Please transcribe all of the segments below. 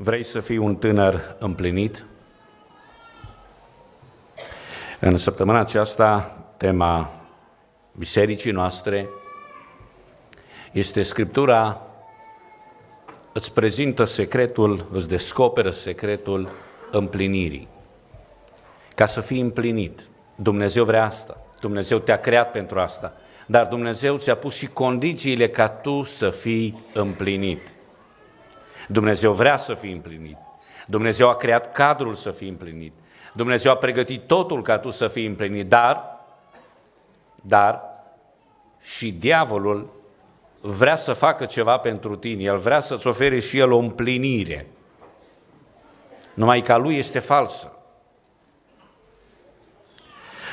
Vrei să fii un tânăr împlinit? În săptămâna aceasta, tema bisericii noastre este Scriptura îți prezintă secretul, îți descoperă secretul împlinirii. Ca să fii împlinit. Dumnezeu vrea asta. Dumnezeu te-a creat pentru asta. Dar Dumnezeu ți-a pus și condițiile ca tu să fii împlinit. Dumnezeu vrea să fie împlinit. Dumnezeu a creat cadrul să fie împlinit. Dumnezeu a pregătit totul ca tu să fii împlinit, dar, dar și diavolul vrea să facă ceva pentru tine, el vrea să-ți ofere și el o împlinire. Numai ca lui este falsă.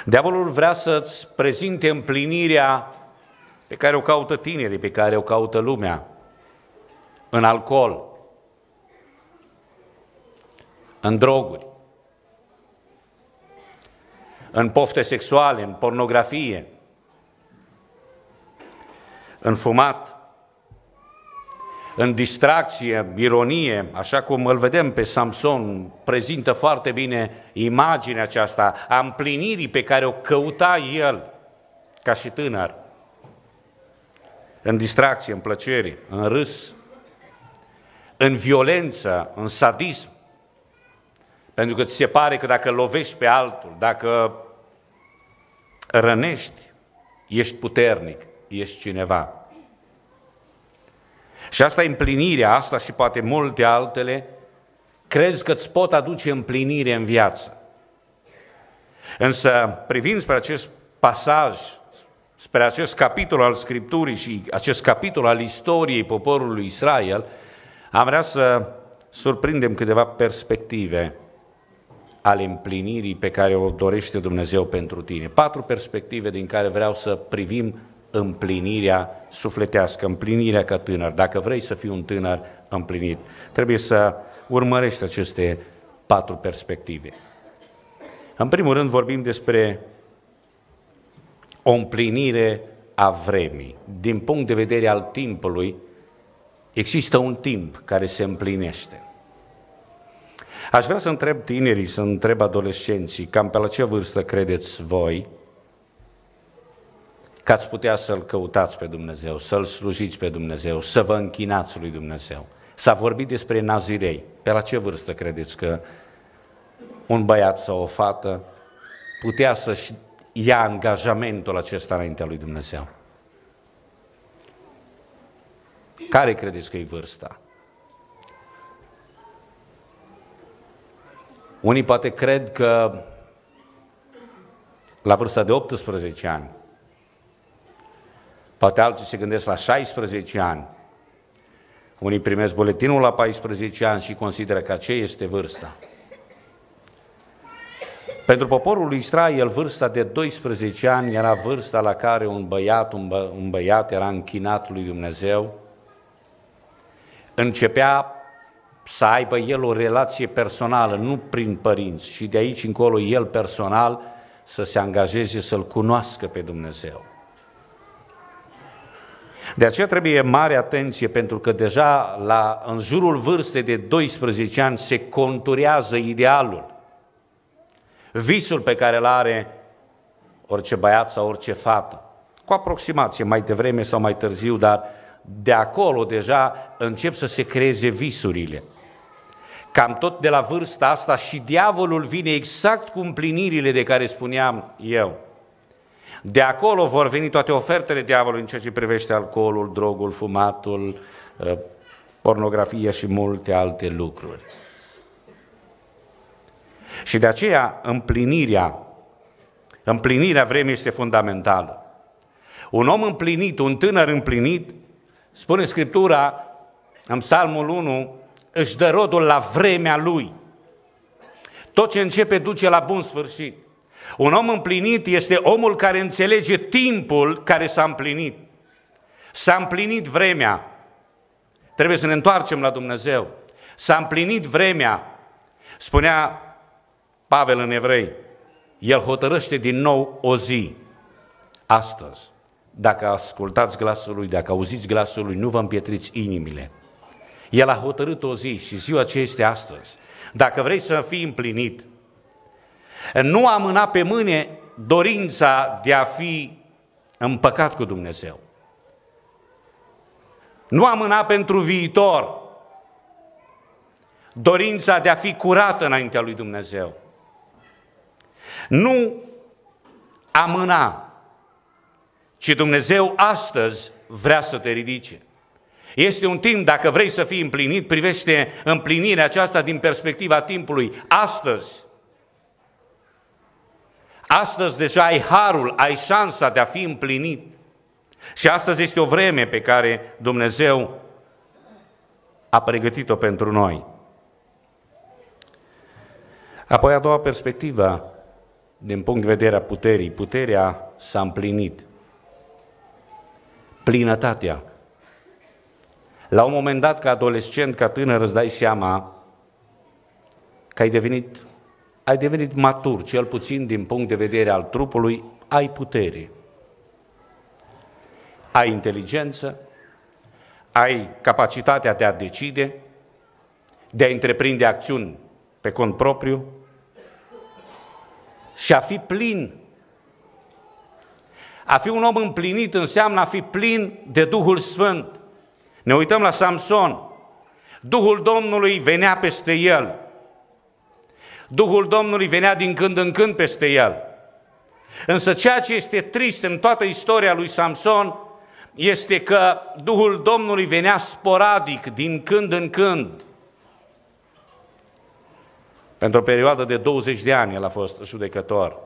Diavolul vrea să-ți prezinte împlinirea pe care o caută tinerii, pe care o caută lumea, în alcool, în droguri, în pofte sexuale, în pornografie, în fumat, în distracție, ironie, așa cum îl vedem pe Samson, prezintă foarte bine imaginea aceasta a împlinirii pe care o căuta el ca și tânăr. În distracție, în plăceri, în râs, în violență, în sadism, pentru că ți se pare că dacă lovești pe altul, dacă rănești, ești puternic, ești cineva. Și asta e împlinirea, asta și poate multe altele, crezi că îți pot aduce împlinire în viață. Însă, privind spre acest pasaj, spre acest capitol al Scripturii și acest capitol al istoriei poporului Israel, am vrea să surprindem câteva perspective ale împlinirii pe care o dorește Dumnezeu pentru tine. Patru perspective din care vreau să privim împlinirea sufletească, împlinirea ca tânăr. Dacă vrei să fii un tânăr împlinit, trebuie să urmărești aceste patru perspective. În primul rând vorbim despre o împlinire a vremii. Din punct de vedere al timpului, există un timp care se împlinește. Aș vrea să întreb tinerii, să întreb adolescenții, cam pe la ce vârstă credeți voi că ați putea să-L căutați pe Dumnezeu, să-L slujiți pe Dumnezeu, să vă închinați lui Dumnezeu. S-a vorbit despre nazirei. Pe la ce vârstă credeți că un băiat sau o fată putea să-și ia angajamentul acesta înaintea lui Dumnezeu? Care credeți că e vârsta? Unii poate cred că la vârsta de 18 ani, poate alții se gândesc la 16 ani, unii primesc buletinul la 14 ani și consideră că ce este vârsta. Pentru poporul lui Israel, vârsta de 12 ani era vârsta la care un băiat, un, bă, un băiat era închinat lui Dumnezeu, începea să aibă el o relație personală, nu prin părinți, și de aici încolo el personal să se angajeze să-L cunoască pe Dumnezeu. De aceea trebuie mare atenție, pentru că deja la, în jurul vârstei de 12 ani se conturează idealul, visul pe care îl are orice băiat sau orice fată. Cu aproximație, mai devreme sau mai târziu, dar de acolo deja încep să se creeze visurile – Cam tot de la vârsta asta și diavolul vine exact cu împlinirile de care spuneam eu. De acolo vor veni toate ofertele diavolului în ceea ce privește alcoolul, drogul, fumatul, uh, pornografia și multe alte lucruri. Și de aceea împlinirea, împlinirea vremii este fundamentală. Un om împlinit, un tânăr împlinit, spune Scriptura în Psalmul 1, își dă rodul la vremea lui. Tot ce începe duce la bun sfârșit. Un om împlinit este omul care înțelege timpul care s-a împlinit. S-a împlinit vremea. Trebuie să ne întoarcem la Dumnezeu. S-a împlinit vremea. Spunea Pavel în Evrei, el hotărăște din nou o zi, astăzi. Dacă ascultați glasul lui, dacă auziți glasul lui, nu vă împietriți inimile. El a hotărât o zi și ziua ce este astăzi. Dacă vrei să fii împlinit, nu amâna pe mâine dorința de a fi împăcat cu Dumnezeu. Nu amâna pentru viitor dorința de a fi curată înaintea lui Dumnezeu. Nu amâna, ci Dumnezeu astăzi vrea să te ridice. Este un timp, dacă vrei să fii împlinit, privește împlinirea aceasta din perspectiva timpului. Astăzi, astăzi deja ai harul, ai șansa de a fi împlinit. Și astăzi este o vreme pe care Dumnezeu a pregătit-o pentru noi. Apoi a doua perspectivă, din punct de vedere a puterii, puterea s-a împlinit. Plinătatea. La un moment dat, ca adolescent, ca tânăr, îți dai seama că ai devenit, ai devenit matur, cel puțin din punct de vedere al trupului, ai putere, ai inteligență, ai capacitatea de a decide, de a întreprinde acțiuni pe cont propriu și a fi plin. A fi un om împlinit înseamnă a fi plin de Duhul Sfânt. Ne uităm la Samson. Duhul Domnului venea peste el. Duhul Domnului venea din când în când peste el. Însă ceea ce este trist în toată istoria lui Samson este că Duhul Domnului venea sporadic, din când în când. Pentru o perioadă de 20 de ani el a fost judecător.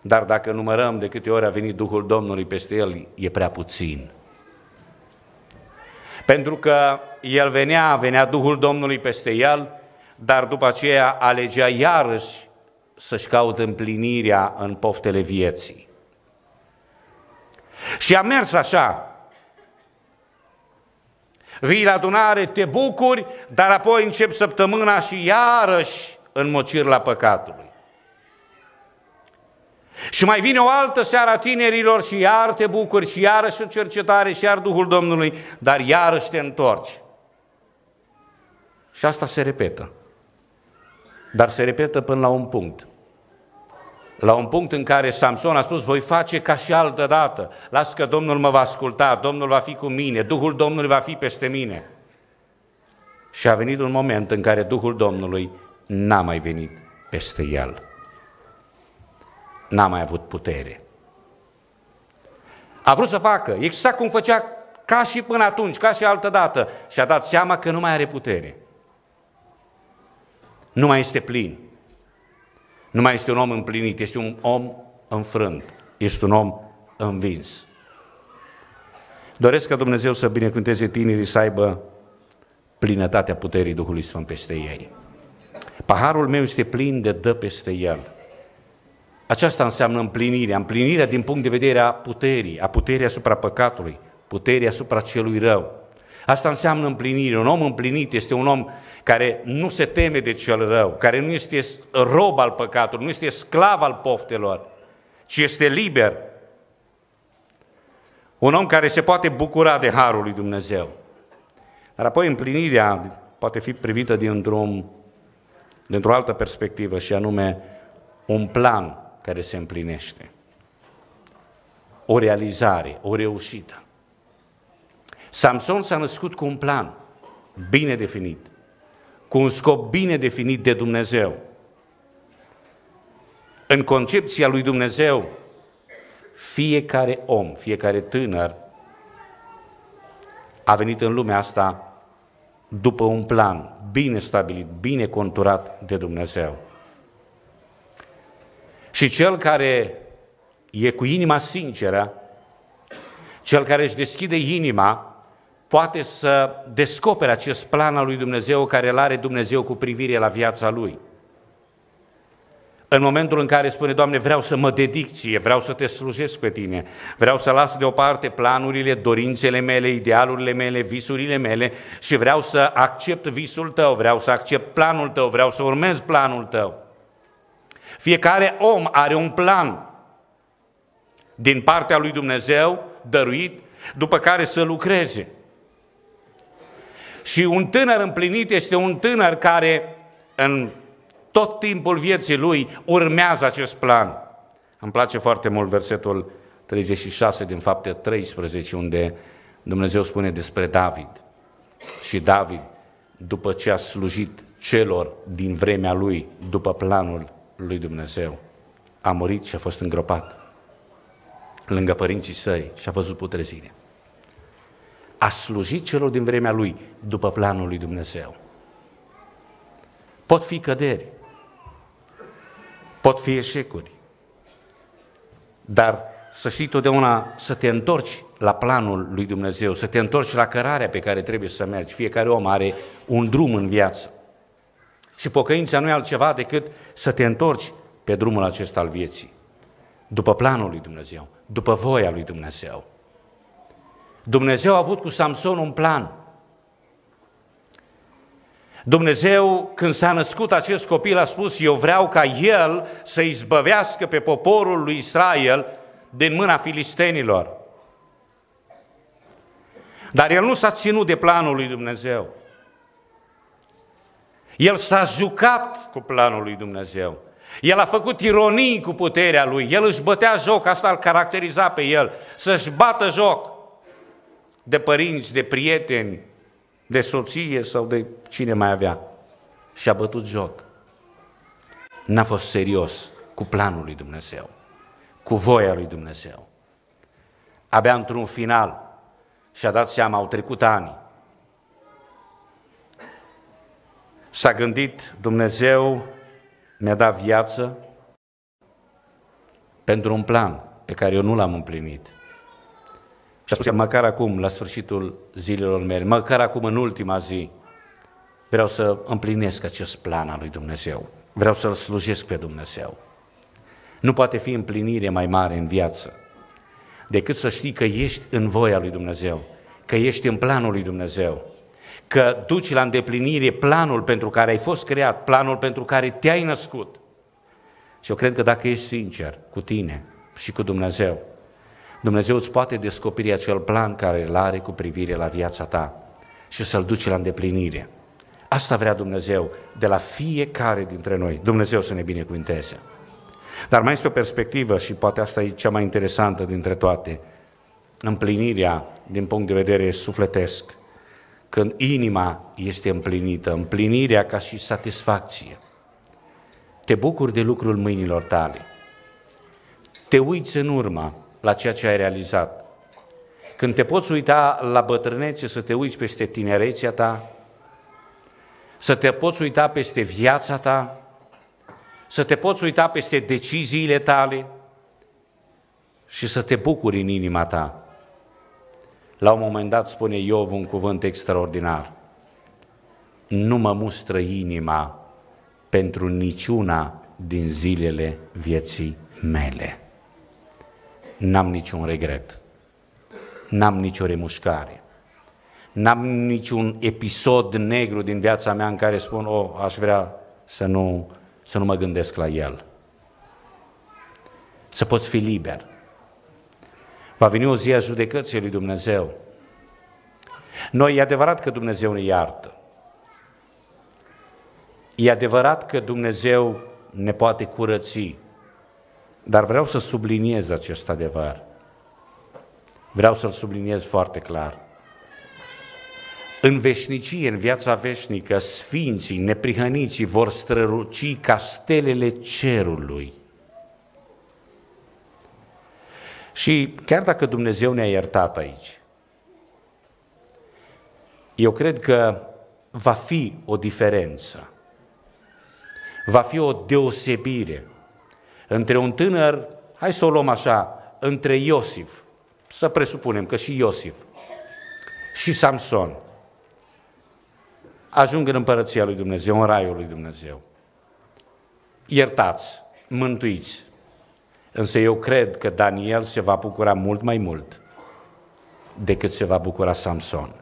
Dar dacă numărăm de câte ori a venit Duhul Domnului peste el, e prea puțin. Pentru că el venea, venea Duhul Domnului peste el, dar după aceea alegea iarăși să-și caute împlinirea în poftele vieții. Și a mers așa. Vii la adunare, te bucuri, dar apoi încep săptămâna și iarăși mocir la păcatului. Și mai vine o altă seară a tinerilor și iar te bucuri și iarăși o cercetare și iar Duhul Domnului, dar iarăși te întorci. Și asta se repetă. Dar se repetă până la un punct. La un punct în care Samson a spus, voi face ca și altă dată, las că Domnul mă va asculta, Domnul va fi cu mine, Duhul Domnului va fi peste mine. Și a venit un moment în care Duhul Domnului n-a mai venit peste el n-a mai avut putere. A vrut să facă exact cum făcea ca și până atunci, ca și altă dată și a dat seama că nu mai are putere. Nu mai este plin. Nu mai este un om împlinit, este un om înfrânt, este un om învins. Doresc ca Dumnezeu să binecuvânteze tinerii să aibă plinătatea puterii Duhului Sfânt peste ei. Paharul meu este plin de dă peste el. Aceasta înseamnă împlinirea, împlinirea din punct de vedere a puterii, a puterii asupra păcatului, puterii asupra celui rău. Asta înseamnă împlinire. Un om împlinit este un om care nu se teme de cel rău, care nu este rob al păcatului, nu este sclav al poftelor, ci este liber. Un om care se poate bucura de harul lui Dumnezeu. Dar apoi împlinirea poate fi privită dintr-o dintr altă perspectivă și anume un plan care se împlinește. O realizare, o reușită. Samson s-a născut cu un plan bine definit, cu un scop bine definit de Dumnezeu. În concepția lui Dumnezeu, fiecare om, fiecare tânăr a venit în lumea asta după un plan bine stabilit, bine conturat de Dumnezeu. Și cel care e cu inima sinceră, cel care își deschide inima, poate să descopere acest plan al lui Dumnezeu care îl are Dumnezeu cu privire la viața lui. În momentul în care spune, Doamne, vreau să mă dedic ție, vreau să te slujesc pe tine, vreau să las deoparte planurile, dorințele mele, idealurile mele, visurile mele și vreau să accept visul tău, vreau să accept planul tău, vreau să urmez planul tău. Fiecare om are un plan din partea lui Dumnezeu dăruit, după care să lucreze. Și un tânăr împlinit este un tânăr care în tot timpul vieții lui urmează acest plan. Îmi place foarte mult versetul 36 din fapte 13, unde Dumnezeu spune despre David. Și David, după ce a slujit celor din vremea lui, după planul lui Dumnezeu. A murit și a fost îngropat lângă părinții săi și a văzut putrezire. A slujit celor din vremea lui după planul lui Dumnezeu. Pot fi căderi, pot fi eșecuri, dar să știi totdeauna să te întorci la planul lui Dumnezeu, să te întorci la cărarea pe care trebuie să mergi. Fiecare om are un drum în viață. Și pocăința nu e altceva decât să te întorci pe drumul acesta al vieții, după planul lui Dumnezeu, după voia lui Dumnezeu. Dumnezeu a avut cu Samson un plan. Dumnezeu, când s-a născut acest copil, a spus, eu vreau ca el să izbăvească pe poporul lui Israel din mâna filistenilor. Dar el nu s-a ținut de planul lui Dumnezeu. El s-a jucat cu planul lui Dumnezeu. El a făcut ironii cu puterea lui, el își bătea joc, asta îl caracteriza pe el, să-și bată joc de părinți, de prieteni, de soție sau de cine mai avea. Și a bătut joc. N-a fost serios cu planul lui Dumnezeu, cu voia lui Dumnezeu. Abia într-un final și-a dat seama, au trecut ani, S-a gândit, Dumnezeu mi-a dat viață pentru un plan pe care eu nu l-am împlinit. Și a spus, măcar acum, la sfârșitul zilelor mele, măcar acum, în ultima zi, vreau să împlinesc acest plan al lui Dumnezeu. Vreau să-L slujesc pe Dumnezeu. Nu poate fi împlinire mai mare în viață decât să știi că ești în voia lui Dumnezeu, că ești în planul lui Dumnezeu, că duci la îndeplinire planul pentru care ai fost creat, planul pentru care te-ai născut. Și eu cred că dacă ești sincer cu tine și cu Dumnezeu, Dumnezeu îți poate descoperi acel plan care îl are cu privire la viața ta și să-l duci la îndeplinire. Asta vrea Dumnezeu de la fiecare dintre noi. Dumnezeu să ne binecuvinteze. Dar mai este o perspectivă și poate asta e cea mai interesantă dintre toate. Împlinirea din punct de vedere sufletesc când inima este împlinită, împlinirea ca și satisfacție. Te bucuri de lucrul mâinilor tale. Te uiți în urmă la ceea ce ai realizat. Când te poți uita la bătrânețe, să te uiți peste tinerețea ta, să te poți uita peste viața ta, să te poți uita peste deciziile tale și să te bucuri în inima ta la un moment dat spune Iov un cuvânt extraordinar. Nu mă mustră inima pentru niciuna din zilele vieții mele. N-am niciun regret, n-am nicio remușcare, n-am niciun episod negru din viața mea în care spun, oh, aș vrea să nu, să nu mă gândesc la el. Să poți fi liber, Va veni o zi a judecății lui Dumnezeu. Noi, e adevărat că Dumnezeu ne iartă. E adevărat că Dumnezeu ne poate curăți. Dar vreau să subliniez acest adevăr. Vreau să-l subliniez foarte clar. În veșnicie, în viața veșnică, sfinții, neprihăniții vor străruci castelele cerului. Și chiar dacă Dumnezeu ne-a iertat aici, eu cred că va fi o diferență, va fi o deosebire între un tânăr, hai să o luăm așa, între Iosif, să presupunem că și Iosif și Samson ajung în împărăția lui Dumnezeu, în raiul lui Dumnezeu. Iertați, mântuiți, Însă eu cred că Daniel se va bucura mult mai mult decât se va bucura Samson.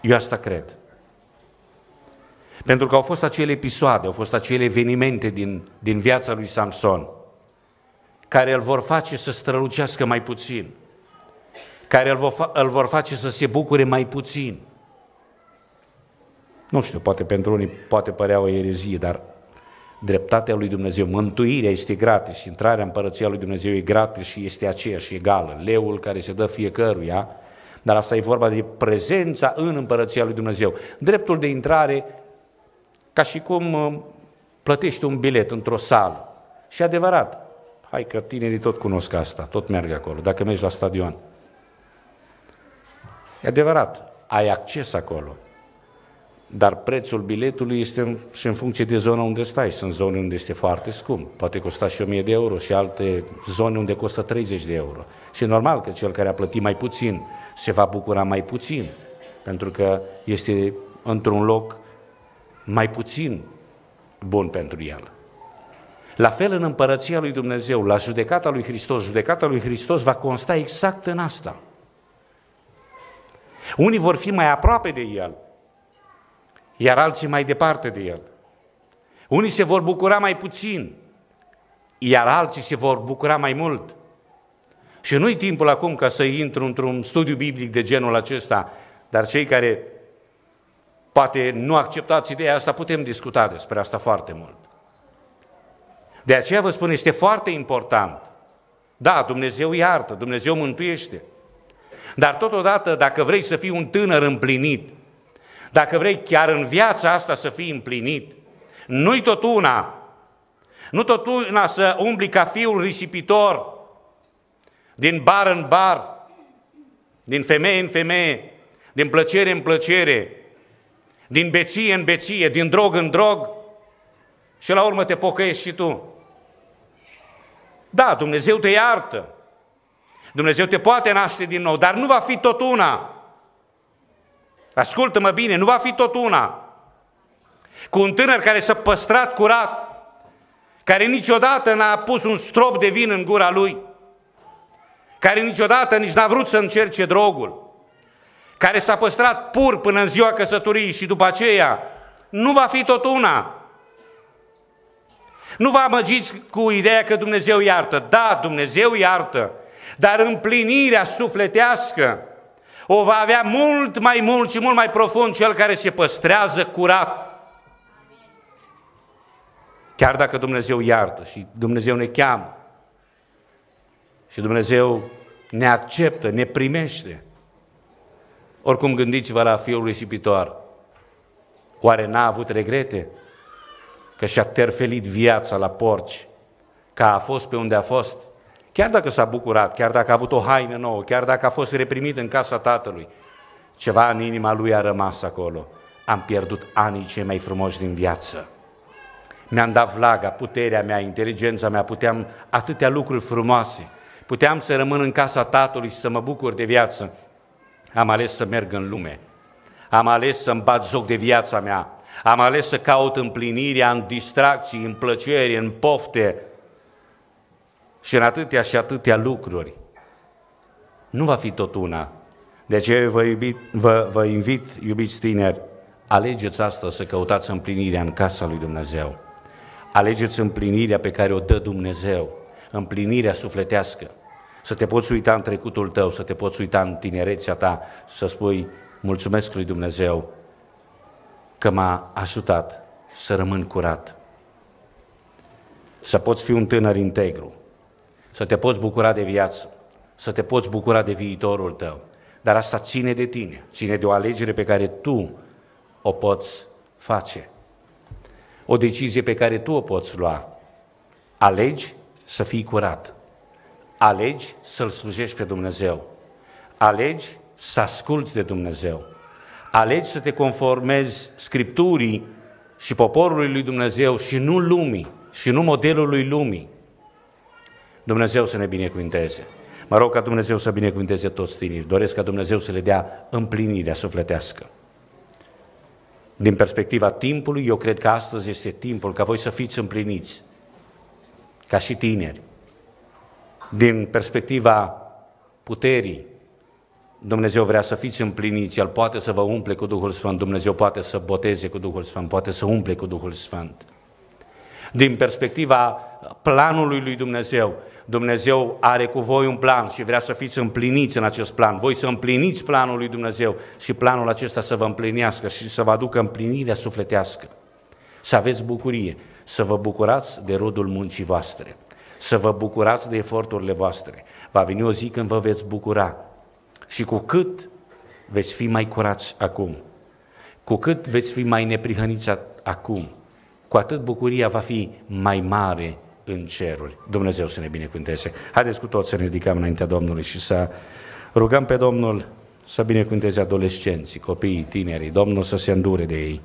Eu asta cred. Pentru că au fost acele episoade, au fost acele evenimente din, din viața lui Samson, care îl vor face să strălucească mai puțin, care îl vor, îl vor face să se bucure mai puțin. Nu știu, poate pentru unii poate părea o erezie, dar dreptatea lui Dumnezeu, mântuirea este gratis, intrarea în Împărăția lui Dumnezeu e gratis și este aceeași, egală, leul care se dă fiecăruia, dar asta e vorba de prezența în Împărăția lui Dumnezeu. Dreptul de intrare, ca și cum uh, plătești un bilet într-o sală. Și adevărat, hai că tinerii tot cunosc asta, tot merg acolo, dacă mergi la stadion. E adevărat, ai acces acolo, dar prețul biletului este și în funcție de zona unde stai. Sunt zone unde este foarte scump, poate costa și 1000 de euro și alte zone unde costă 30 de euro. Și e normal că cel care a plătit mai puțin se va bucura mai puțin, pentru că este într-un loc mai puțin bun pentru el. La fel în împărăția lui Dumnezeu, la judecata lui Hristos, judecata lui Hristos va consta exact în asta. Unii vor fi mai aproape de El, iar alții mai departe de el. Unii se vor bucura mai puțin, iar alții se vor bucura mai mult. Și nu-i timpul acum ca să intru într-un studiu biblic de genul acesta, dar cei care poate nu acceptați ideea asta, putem discuta despre asta foarte mult. De aceea vă spun, este foarte important. Da, Dumnezeu iartă, Dumnezeu mântuiește. Dar totodată, dacă vrei să fii un tânăr împlinit, dacă vrei chiar în viața asta să fii împlinit, nu-i tot una, nu tot una să umbli ca fiul risipitor, din bar în bar, din femeie în femeie, din plăcere în plăcere, din beție în beție, din drog în drog, și la urmă te pocăiești și tu. Da, Dumnezeu te iartă. Dumnezeu te poate naște din nou, dar nu va fi tot una. Ascultă-mă bine, nu va fi tot una. Cu un tânăr care s-a păstrat curat, care niciodată n-a pus un strop de vin în gura lui, care niciodată nici n-a vrut să încerce drogul, care s-a păstrat pur până în ziua căsătoriei și după aceea, nu va fi tot una. Nu vă amăgiți cu ideea că Dumnezeu iartă. Da, Dumnezeu iartă, dar împlinirea sufletească, o va avea mult mai mult și mult mai profund cel care se păstrează curat. Chiar dacă Dumnezeu iartă și Dumnezeu ne cheamă și Dumnezeu ne acceptă, ne primește. Oricum gândiți-vă la fiul risipitor. Oare n-a avut regrete că și-a terfelit viața la porci, că a fost pe unde a fost? Chiar dacă s-a bucurat, chiar dacă a avut o haină nouă, chiar dacă a fost reprimit în casa tatălui, ceva în inima lui a rămas acolo. Am pierdut anii cei mai frumoși din viață. Mi-am dat vlaga, puterea mea, inteligența mea, puteam atâtea lucruri frumoase. Puteam să rămân în casa tatălui și să mă bucur de viață. Am ales să merg în lume. Am ales să-mi bat joc de viața mea. Am ales să caut împlinirea în distracții, în plăceri, în pofte, și în atâtea și atâtea lucruri. Nu va fi tot una. De deci aceea vă, iubi, vă, vă invit, iubiți tineri, alegeți asta să căutați împlinirea în casa lui Dumnezeu. Alegeți împlinirea pe care o dă Dumnezeu, împlinirea sufletească. Să te poți uita în trecutul tău, să te poți uita în tinerețea ta, să spui mulțumesc lui Dumnezeu că m-a ajutat să rămân curat, să poți fi un tânăr integru, să te poți bucura de viață, să te poți bucura de viitorul tău. Dar asta ține de tine, ține de o alegere pe care tu o poți face. O decizie pe care tu o poți lua. Alegi să fii curat. Alegi să-L slujești pe Dumnezeu. Alegi să asculți de Dumnezeu. Alegi să te conformezi Scripturii și poporului lui Dumnezeu și nu lumii, și nu modelului lumii. Dumnezeu să ne binecuvinteze. Mă rog ca Dumnezeu să binecuvinteze toți tinerii. Doresc ca Dumnezeu să le dea împlinirea sufletească. Din perspectiva timpului, eu cred că astăzi este timpul ca voi să fiți împliniți, ca și tineri. Din perspectiva puterii, Dumnezeu vrea să fiți împliniți, El poate să vă umple cu Duhul Sfânt, Dumnezeu poate să boteze cu Duhul Sfânt, poate să umple cu Duhul Sfânt. Din perspectiva planului lui Dumnezeu, Dumnezeu are cu voi un plan și vrea să fiți împliniți în acest plan. Voi să împliniți planul lui Dumnezeu și planul acesta să vă împlinească și să vă aducă împlinirea sufletească. Să aveți bucurie, să vă bucurați de rodul muncii voastre, să vă bucurați de eforturile voastre. Va veni o zi când vă veți bucura și cu cât veți fi mai curați acum, cu cât veți fi mai neprihăniți acum, cu atât bucuria va fi mai mare în ceruri. Dumnezeu să ne binecuvânteze. Haideți cu toți să ne ridicăm înaintea Domnului și să rugăm pe Domnul să binecuvânteze adolescenții, copiii, tinerii, Domnul să se îndure de ei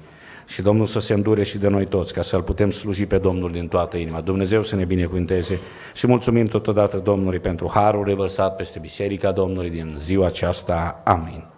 și Domnul să se îndure și de noi toți, ca să-L putem sluji pe Domnul din toată inima. Dumnezeu să ne binecuvânteze și mulțumim totodată Domnului pentru harul revărsat peste Biserica Domnului din ziua aceasta. Amin.